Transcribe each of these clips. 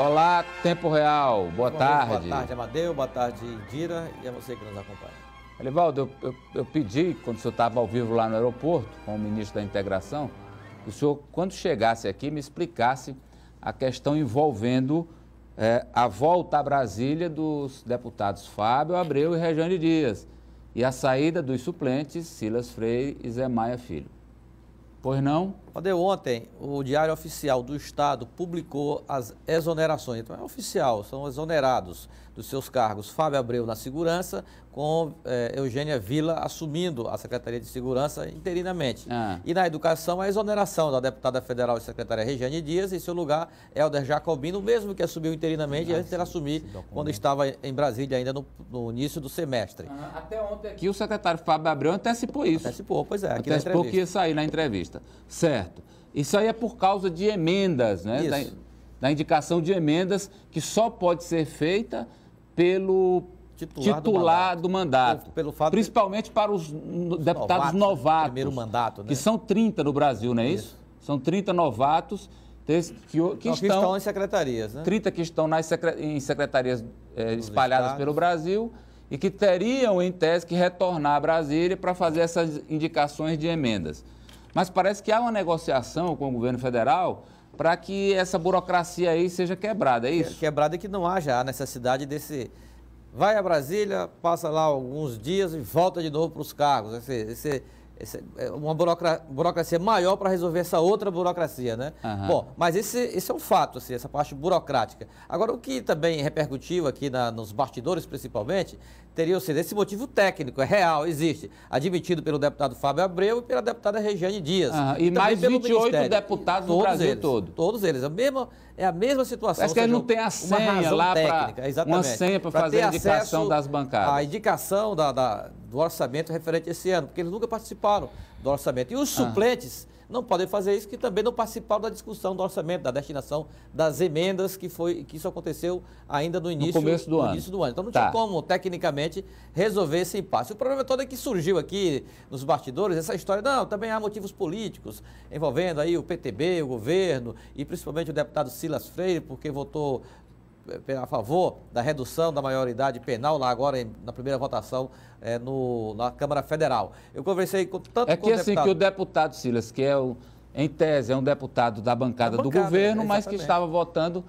Olá, Tempo Real. Boa tarde. boa tarde, Amadeu. Boa tarde, Indira. E a você que nos acompanha. Evaldo, eu, eu, eu pedi, quando o senhor estava ao vivo lá no aeroporto, com o ministro da Integração, que o senhor, quando chegasse aqui, me explicasse a questão envolvendo é, a volta à Brasília dos deputados Fábio Abreu e Rejane Dias e a saída dos suplentes Silas Freire e Zé Maia Filho. Pois não? deu ontem o Diário Oficial do Estado publicou as exonerações. Então é oficial, são exonerados dos seus cargos Fábio Abreu na segurança, com eh, Eugênia Vila assumindo a Secretaria de Segurança interinamente. Ah. E na educação, a exoneração da deputada federal e secretária Regiane Dias, em seu lugar, Helder Jacobino, mesmo que assumiu interinamente antes de assumir quando estava em Brasília, ainda no, no início do semestre. Ah, até ontem aqui o secretário Fábio Abreu antecipou isso. Antecipou, pois é. Antecipou que ia sair na entrevista. Certo. Certo. Isso aí é por causa de emendas, né? Isso. Da, da indicação de emendas que só pode ser feita pelo titular, titular do mandato. Do mandato. Pelo, Principalmente de... para os, os deputados novatos. Né? novatos primeiro mandato, né? Que são 30 no Brasil, não é isso? isso? São 30 novatos que, que, estão, estão, em secretarias, né? 30 que estão nas secre... em secretarias é, espalhadas estados. pelo Brasil e que teriam, em tese, que retornar a Brasília para fazer essas indicações de emendas. Mas parece que há uma negociação com o governo federal para que essa burocracia aí seja quebrada, é isso? Quebrada é que não haja a necessidade desse. Vai a Brasília, passa lá alguns dias e volta de novo para os cargos. Esse, esse, esse, é uma burocracia maior para resolver essa outra burocracia, né? Uhum. Bom, mas esse, esse é um fato, assim, essa parte burocrática. Agora, o que também é repercutiu aqui na, nos bastidores, principalmente, teriam sido esse motivo técnico, é real, existe, admitido pelo deputado Fábio Abreu e pela deputada Regiane Dias. Ah, e, mais 28 deputados todos do Brasil eles, todo. Todos eles, a mesma, é a mesma situação. Parece que eles não têm a senha lá para uma senha para fazer a indicação das bancadas. A indicação da, da, do orçamento referente a esse ano, porque eles nunca participaram do orçamento. E os ah. suplentes não podem fazer isso, que também não participaram da discussão do orçamento, da destinação das emendas, que, foi, que isso aconteceu ainda no início, no começo do, no ano. Início do ano. Então não tá. tinha como, tecnicamente, resolver esse impasse. O problema todo é que surgiu aqui nos bastidores essa história, não, também há motivos políticos envolvendo aí o PTB, o governo e principalmente o deputado Silas Freire, porque votou a favor da redução da maioridade penal lá agora na primeira votação é, no, na Câmara Federal. Eu conversei com tanto É que assim deputado... que o deputado Silas, que é o, em tese é um deputado da bancada, da bancada do governo, é, mas que estava votando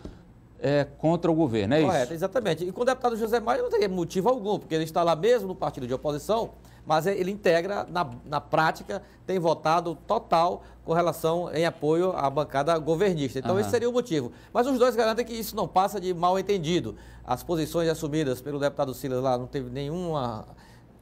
é, contra o governo, é Correto, isso? Exatamente. E com o deputado José Maia não tem motivo algum, porque ele está lá mesmo no partido de oposição, mas é, ele integra, na, na prática, tem votado total com relação em apoio à bancada governista. Então, uhum. esse seria o motivo. Mas os dois garantem que isso não passa de mal entendido. As posições assumidas pelo deputado Silas lá não teve nenhuma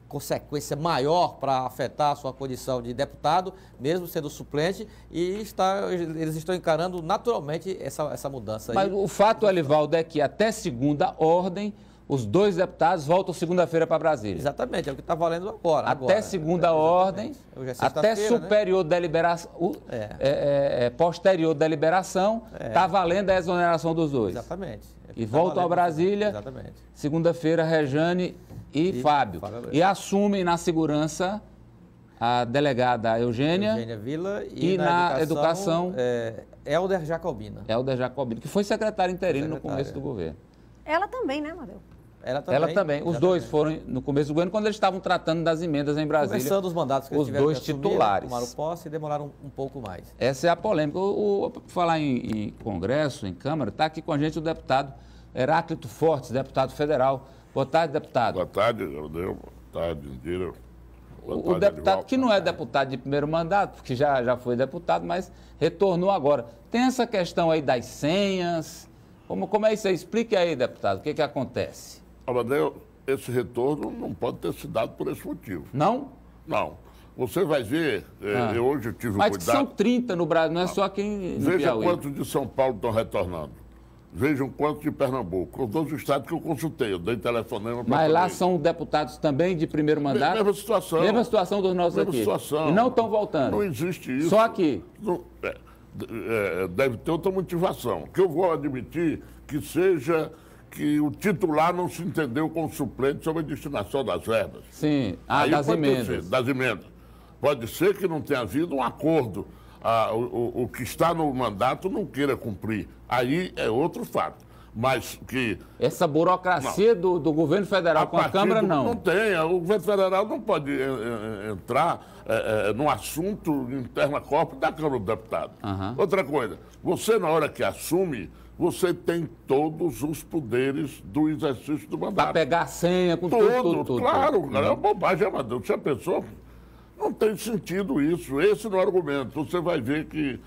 consequência maior para afetar a sua condição de deputado, mesmo sendo suplente, e está, eles estão encarando naturalmente essa, essa mudança. Mas aí. o fato, Alivaldo, é que até segunda ordem, os dois deputados voltam segunda-feira para Brasília. Exatamente, é o que está valendo agora. Até agora, segunda é, né? ordem, é até superior né? deliberação, é. posterior deliberação, está é. valendo a exoneração dos dois. Exatamente. É e tá voltam a Brasília, segunda-feira, Rejane e, e Fábio. Fábio. E assumem na segurança a delegada Eugênia, Eugênia Vila e, e na, na, educação, educação Helder é, Jacobina. Helder Jacobina, que foi secretário interino no começo do governo. Ela também, né, Madeu? Ela também. Ela também. Os dois foram no começo do governo, quando eles estavam tratando das emendas em Brasília. Começando os mandatos que eles Os dois assumir, titulares. Tomaram posse e demoraram um pouco mais. Essa é a polêmica. O, o falar em, em, Congresso, em Câmara, está aqui com a gente o deputado Heráclito Fortes, deputado federal. Boa tarde, deputado. Boa tarde, Jardim. Boa tarde, Indira. o deputado que não é deputado de primeiro mandato, porque já, já foi deputado, mas retornou agora. Tem essa questão aí das senhas. Como, como é isso aí? Explique aí, deputado, o que, que acontece? Amadeu, ah, esse retorno não pode ter se dado por esse motivo. Não? Não. Você vai ver, é, ah. eu hoje tive Mas cuidado. Mas são 30 no Brasil, não é ah. só quem. Veja quantos de São Paulo estão retornando. Vejam quantos de Pernambuco. Os dois estados que eu consultei, eu dei telefonema para. Mas lá também. são deputados também de primeiro mandato? Mesma situação. Mesma situação dos nossos mesma aqui. Situação. E não estão voltando. Não existe isso. Só aqui. Não, é, é, deve ter outra motivação. Que eu vou admitir que seja que o titular não se entendeu com o suplente sobre a destinação das verbas. Sim, ah, Aí das emendas. Ser, das emendas. Pode ser que não tenha havido um acordo. Ah, o, o, o, que está no mandato não queira cumprir. Aí é outro fato. Mas que. Essa burocracia não, do, do, governo federal com a Câmara, não. Não tem. O governo federal não pode é, entrar é, é, no assunto interna corpo da Câmara do Deputado. Uhum. Outra coisa, você, na hora que assume você tem todos os poderes do exercício do mandato. Para pegar a senha, com tudo, tudo, tudo, Claro, tudo. é uma uhum. bobagem, é se Você pensou? Não tem sentido isso. Esse não é o argumento. Você vai ver que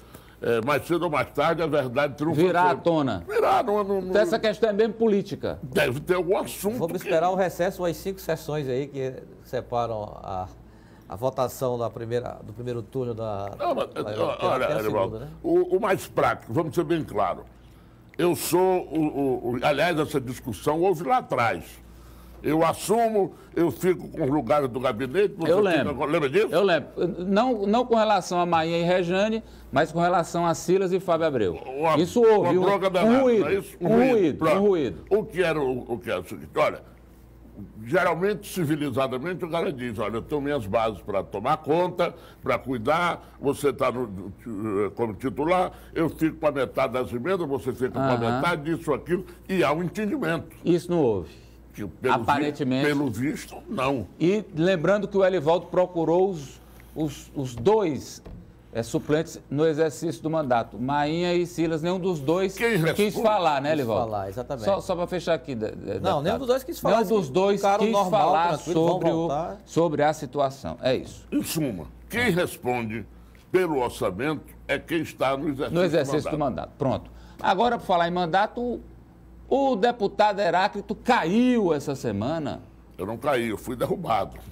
é, mais cedo ou mais tarde a verdade triunfa. Virar à tona. Virar. Não, não, não... Então essa questão é mesmo política. Deve ter algum assunto. Vamos que... esperar o recesso, as cinco sessões aí que separam a a votação da primeira, do primeiro turno da. Não, mas, da, olha, da, é olha segunda, né? o, o, mais prático, vamos ser bem claro. Eu sou, o, o, o, aliás, essa discussão houve lá atrás. Eu assumo, eu fico com os lugares do gabinete. eu lembro. Fica, lembra disso? Eu lembro. Não, não com relação a Maia e Rejane, mas com relação a Silas e Fábio Abreu. Uma, isso houve. Uma um, danada, é ruído, é isso? um, ruído. Um ruído. Um ruído. O que era o, o que era o Olha, geralmente, civilizadamente, o cara diz, olha, eu tenho minhas bases para tomar conta, para cuidar, você está eh, como titular, eu fico com a metade das emendas, você fica uhum. com a metade disso, aquilo, e há um entendimento. Isso não houve. Que, pelo Aparentemente. pelo visto, não. E lembrando que o Elivaldo procurou os, os, os dois é, suplentes no exercício do mandato. Mainha e Silas, nenhum dos dois quis falar, né, Livaldo? Quis falar, exatamente. Só, só para fechar aqui. não, nenhum dos dois quis falar. Nenhum dos assim, dois quis normal, falar sobre, o, sobre a situação. É isso. Em suma, quem responde pelo orçamento é quem está no exercício, no exercício do, mandato. do mandato. Pronto. Agora, para falar em mandato, o deputado Heráclito caiu essa semana eu não caí, eu fui derrubado.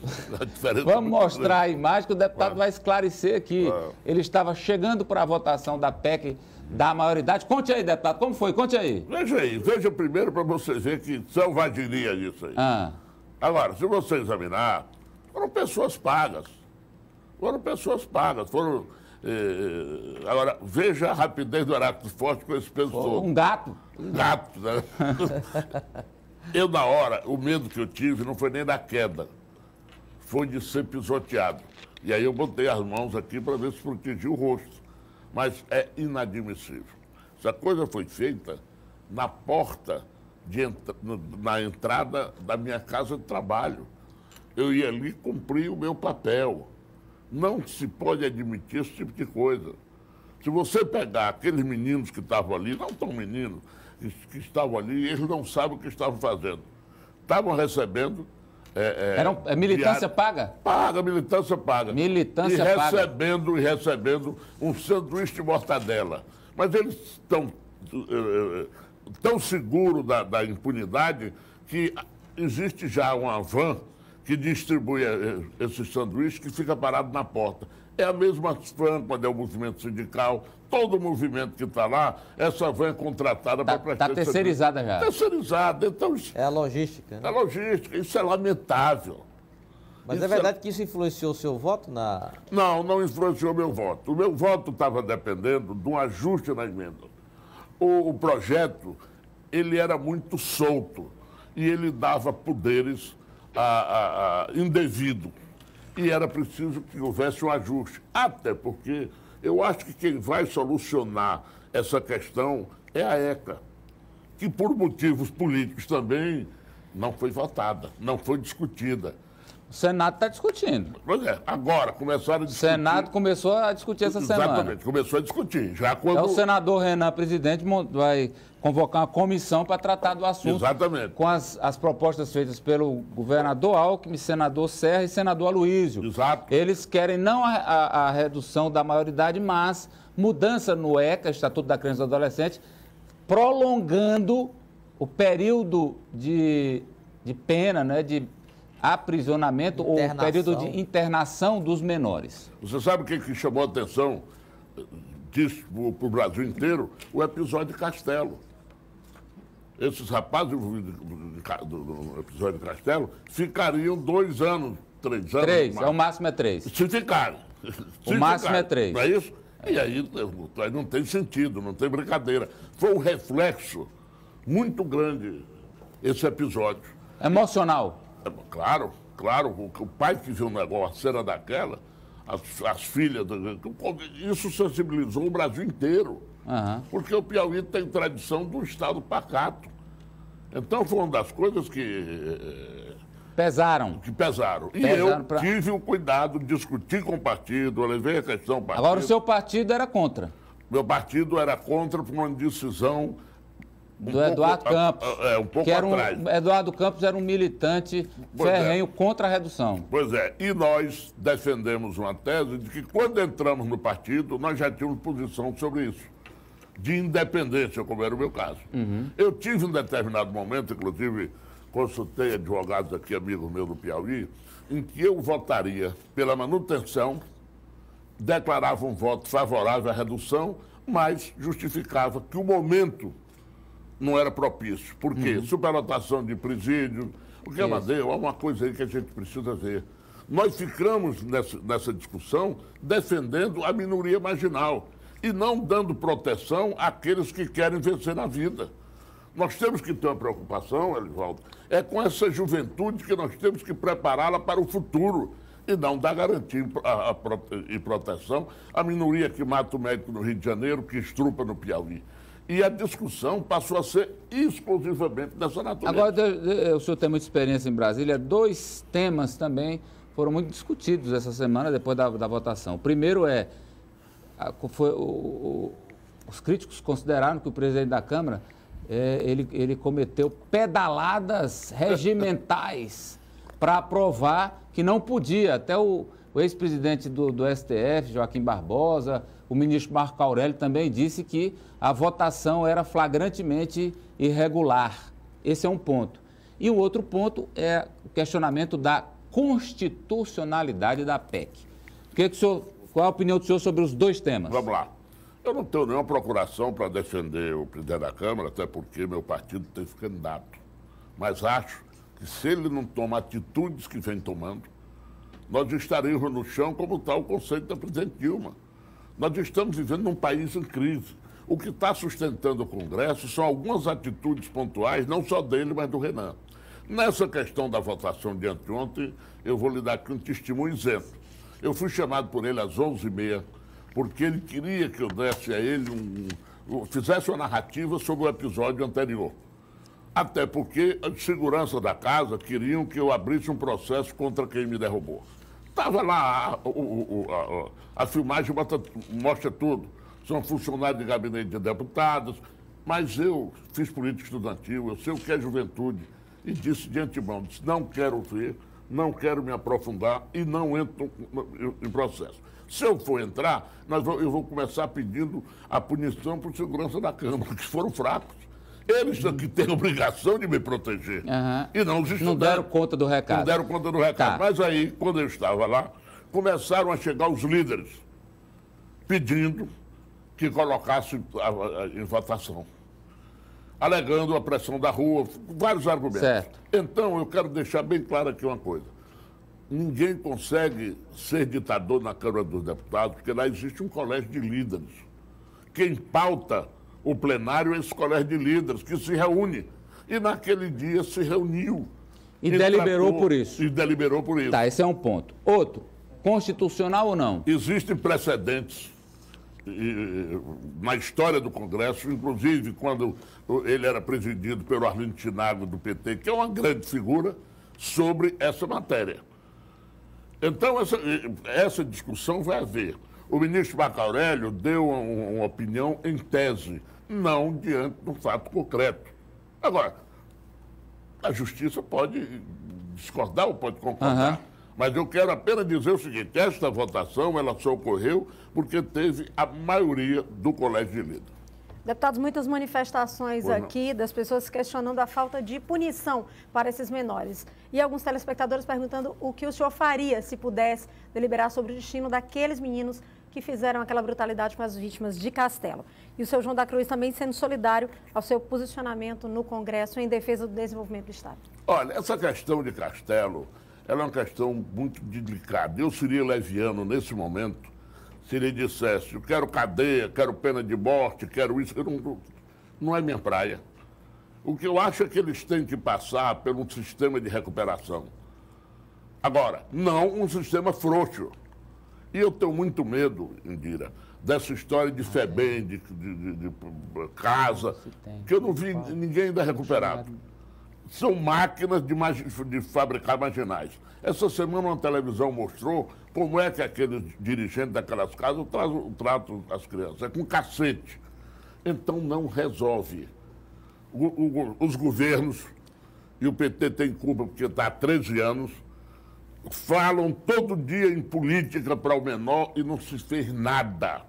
É Vamos mostrar a imagem que o deputado vai, vai esclarecer aqui. Ele estava chegando para a votação da PEC da maioridade. Conte aí, deputado, como foi? Conte aí. Veja aí, veja primeiro para vocês verem que selvageria isso aí. Ah. Agora, se você examinar, foram pessoas pagas. Foram pessoas pagas, foram... Eh, eh agora, veja a rapidez do Arato Forte com esse pessoal. Um gato. Um gato, né? Eu, na hora, o medo que eu tive não foi nem da queda, foi de ser pisoteado. E aí eu botei as mãos aqui para ver se protegia o rosto. Mas é inadmissível. Essa coisa foi feita na porta, de na entrada da minha casa de trabalho. Eu ia ali cumprir o meu papel. Não se pode admitir esse tipo de coisa. Se você pegar aqueles meninos que estavam ali, não tão meninos, que estavam ali, eles não sabem o que estavam fazendo. Estavam recebendo. É, é, Era um, é militância diário. paga? Paga, militância paga. Militância e paga. Recebendo, e recebendo um sanduíche de mortadela. Mas eles estão tão é, é, seguros da, da impunidade que existe já uma van que distribui é, esses sanduíches que fica parado na porta é a mesma quando é o movimento sindical, todo o movimento que está lá, essa van é contratada tá, para tá prestar Está terceirizada já. Terceirizada. Então, é a logística. Né? É a logística. Isso é lamentável. Mas é isso é verdade é... que isso influenciou o seu voto na. Não, não influenciou meu voto. O meu voto estava dependendo de um ajuste na emenda. O, o projeto, ele era muito solto e ele dava poderes a, a, a indevidos e era preciso que houvesse um ajuste. Até porque eu acho que quem vai solucionar essa questão é a ECA, que por motivos políticos também não foi votada, não foi discutida. O Senado está discutindo. Pois é, agora começaram a discutir. O Senado começou a discutir essa Exatamente, semana. Exatamente, começou a discutir. Já quando... Então, o senador Renan, presidente, vai convocar uma comissão para tratar do assunto. Exatamente. Com as, as propostas feitas pelo governador Alckmin, senador Serra e senador Aloysio. Exato. Eles querem não a, a, a redução da maioridade, mas mudança no ECA, Estatuto da Criança e do Adolescente, prolongando o período de, de pena, né, de aprisionamento ou período de internação dos menores. Você sabe o que, que chamou a atenção eh, disso para o Brasil inteiro? O episódio de Castelo. Esses rapazes do episódio de Castelo ficariam dois anos, três anos. Três, é o máximo é três. Se ficarem. O máximo é três. Não é isso? E aí, aí não tem sentido, não tem brincadeira. Foi um reflexo muito grande esse episódio. Emocional. É, claro, claro, o pai que viu o negócio era daquela, as, as filhas, isso sensibilizou o Brasil inteiro. Uhum. Porque o Piauí tem tradição do Estado pacato. Então foi uma das coisas que. Eh, pesaram. Que pesaram. E eu pra... tive o cuidado de discutir com o partido, eu levei a questão ao partido. Agora o seu partido era contra. Meu partido era contra por uma decisão um do Eduardo pouco, Campos. é, um pouco atrás. Eduardo Campos era um militante pois é. ferrenho é. contra a redução. Pois é, e nós defendemos uma tese de que quando entramos no partido, nós já tínhamos posição sobre isso, de independência, como era o meu caso. Uhum. Eu tive um determinado momento, inclusive consultei advogados aqui, amigos meus do Piauí, em que eu votaria pela manutenção, declarava um voto favorável à redução, mas justificava que o momento não era propício. Por quê? Uhum. Superlotação de presídio. O que ela deu é uma coisa aí que a gente precisa ver. Nós ficamos nessa, nessa discussão defendendo a minoria marginal e não dando proteção àqueles que querem vencer na vida. Nós temos que ter uma preocupação, Elivaldo, é com essa juventude que nós temos que prepará-la para o futuro e não dar garantia e proteção à minoria que mata o médico no Rio de Janeiro, que estrupa no Piauí. E a discussão passou a ser exclusivamente dessa natureza. Agora, eh, o senhor tem muita experiência em Brasília. Dois temas também foram muito discutidos essa semana, depois da, da votação. O primeiro é. A, foi, o, o, os críticos consideraram que o presidente da Câmara é, ele, ele cometeu pedaladas regimentais para aprovar que não podia. Até o, o ex-presidente do, do STF, Joaquim Barbosa, o ministro Marco Aurélio também disse que a votação era flagrantemente irregular. Esse é um ponto. E o outro ponto é o questionamento da constitucionalidade da PEC. O que, é que o senhor, qual é a opinião do senhor sobre os dois temas? Vamos lá. Eu não tenho nenhuma procuração para defender o presidente da Câmara, até porque meu partido teve candidato. Mas acho que se ele não toma atitudes que vem tomando, nós estaremos no chão como está o conceito da presidente Dilma. Nós estamos vivendo num país em crise. O que está sustentando o Congresso são algumas atitudes pontuais, não só dele, mas do Renan. Nessa questão da votação de anteontem, eu vou lhe dar um testemunho isento. Eu fui chamado por ele às 11h30, porque ele queria que eu desse a ele um, um, fizesse uma narrativa sobre o episódio anterior. Até porque a segurança da casa queriam que eu abrisse um processo contra quem me derrubou. Estava lá, o, o, o, a, a, filmagem mostra, mostra tudo. São funcionários de gabinete de deputados, mas eu fiz política estudantil, eu sei o que é juventude, e disse de antemão, disse, não quero ver, não quero me aprofundar e não entro em processo. Se eu for entrar, nós vou, eu vou começar pedindo a punição por segurança da Câmara, que foram fracos. Eles que têm obrigação de me proteger. Uhum. E não os estudantes. Não deram conta do recado. Não deram conta do recado. Tá. Mas aí, quando eu estava lá, começaram a chegar os líderes pedindo que colocasse em votação, alegando a pressão da rua, vários argumentos. Certo. Então, eu quero deixar bem claro aqui uma coisa. Ninguém consegue ser ditador na Câmara dos Deputados, porque lá existe um colégio de líderes. Quem pauta o plenário é escolar de líderes, que se reúne. E naquele dia se reuniu. E, e deliberou tratou, por isso. E deliberou por isso. Tá, esse é um ponto. Outro, constitucional ou não? Existem precedentes e, na história do Congresso, inclusive quando ele era presidido pelo Arlindo Tinago do PT, que é uma grande figura, sobre essa matéria. Então, essa, essa discussão vai haver. O ministro Marco Aurélio deu uma opinião em tese, não diante de um fato concreto. Agora, a justiça pode discordar ou pode concordar, uhum. mas eu quero apenas dizer o seguinte: esta votação ela só ocorreu porque teve a maioria do colégio de líderes. Deputados, muitas manifestações aqui das pessoas questionando a falta de punição para esses menores. E alguns telespectadores perguntando o que o senhor faria se pudesse deliberar sobre o destino daqueles meninos que fizeram aquela brutalidade com as vítimas de Castelo. E o seu João da Cruz também sendo solidário ao seu posicionamento no Congresso em defesa do desenvolvimento do Estado. Olha, essa questão de Castelo, ela é uma questão muito delicada. Eu seria leviano nesse momento se ele dissesse, eu quero cadeia, quero pena de morte, quero isso, não, não é minha praia. O que eu acho é que eles têm que passar por um sistema de recuperação. Agora, não um sistema frouxo. E eu tenho muito medo, Indira, dessa história de ah, FEBEM, é? de, de, de, de eh, casa, tem, que eu não vi pode. ninguém ainda recuperado. São máquinas de, de fabricar marginais. Essa semana uma televisão mostrou como é que aqueles dirigentes daquelas casas tratam, tratam as crianças. É com cacete. Então não resolve. O, o, os governos, e o PT tem culpa porque está há 13 anos, falam todo dia em política para o menor e não se fez nada.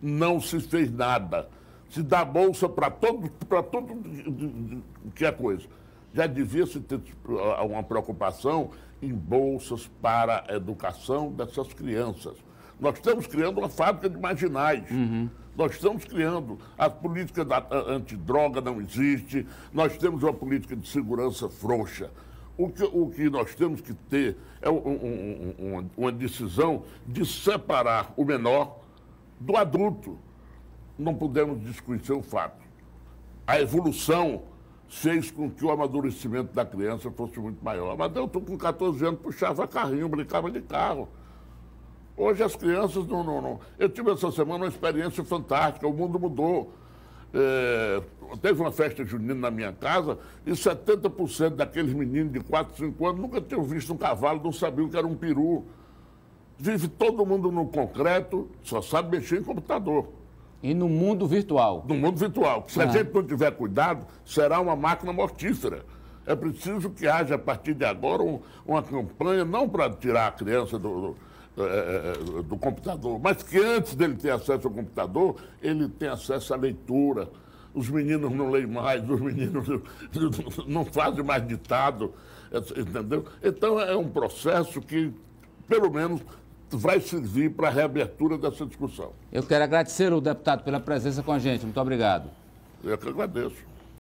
Não se fez nada. Se dá bolsa para todo, para todo que é coisa. Já devia se ter ah, uma preocupação em bolsas para a educação dessas crianças. Nós estamos criando uma fábrica de marginais. Uhum. Nós estamos criando. A política antidroga não existe. Nós temos uma política de segurança frouxa. O que, o que nós temos que ter é um, um, um, uma decisão de separar o menor do adulto. Não podemos desconhecer o fato. A evolução fez com que o amadurecimento da criança fosse muito maior. Mas eu estou com 14 anos, puxava carrinho, brincava de carro. Hoje as crianças não, não, não. Eu tive essa semana uma experiência fantástica, o mundo mudou. É, teve uma festa junina na minha casa e 70% daqueles meninos de 4, 5 anos nunca tinham visto um cavalo, não sabiam que era um peru. Vive todo mundo no concreto, só sabe mexer em computador. E no mundo virtual. No mundo virtual. Se ah. a gente não tiver cuidado, será uma máquina mortífera. É preciso que haja, a partir de agora, um, uma campanha, não para tirar a criança do, do é, é, é, do computador. Mas que antes dele ter acesso ao computador, ele tem acesso à leitura. Os meninos não leem mais, os meninos não, não fazem mais ditado, entendeu? Então é um processo que, pelo menos, vai servir para a reabertura dessa discussão. Eu quero agradecer o deputado pela presença com a gente. Muito obrigado. Eu que agradeço.